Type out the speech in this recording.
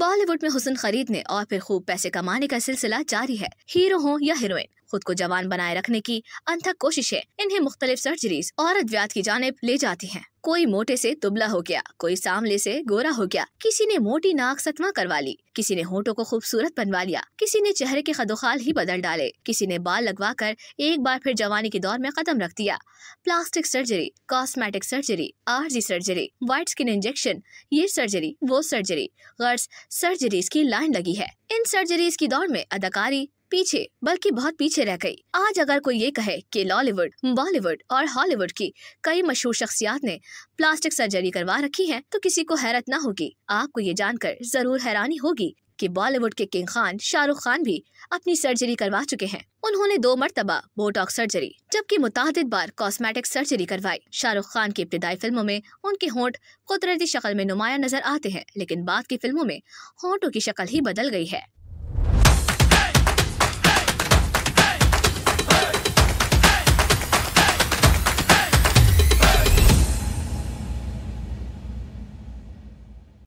बॉलीवुड में हुसन खरीदने और फिर खूब पैसे कमाने का सिलसिला जारी है हीरो हो या हीरोइन खुद को जवान बनाए रखने की अनथक है इन्हें मुख्तलिफ सर्जरीज और अद्वियात की जानब ले जाती है कोई मोटे से दुबला हो गया कोई सामले से गोरा हो गया किसी ने मोटी नाक सतवा करवा ली किसी ने होठों को खूबसूरत बनवा लिया किसी ने चेहरे के खदोखाल ही बदल डाले किसी ने बाल लगवा कर एक बार फिर जवानी के दौर में कदम रख दिया प्लास्टिक सर्जरी कॉस्मेटिक सर्जरी आरजी सर्जरी व्हाइट स्किन इंजेक्शन ये सर्जरी वो सर्जरी गर्ज सर्जरीज की लाइन लगी है इन सर्जरीज की दौड़ में अदाकारी पीछे बल्कि बहुत पीछे रह गई आज अगर कोई ये कहे कि लॉलीवुड बॉलीवुड और हॉलीवुड की कई मशहूर शख्सियात ने प्लास्टिक सर्जरी करवा रखी है तो किसी को हैरत न होगी आपको ये जानकर जरूर हैरानी होगी कि बॉलीवुड के किंग खान शाहरुख खान भी अपनी सर्जरी करवा चुके हैं उन्होंने दो मरतबा बोटॉक्स सर्जरी जबकि मुतद बार कॉस्मेटिक सर्जरी करवाई शाहरुख खान की इब्तदाई फिल्मों में उनके होंठ कुदरती शक्ल में नुमाया नजर आते हैं लेकिन बाद की फिल्मों में होंठों की शक्ल ही बदल गई है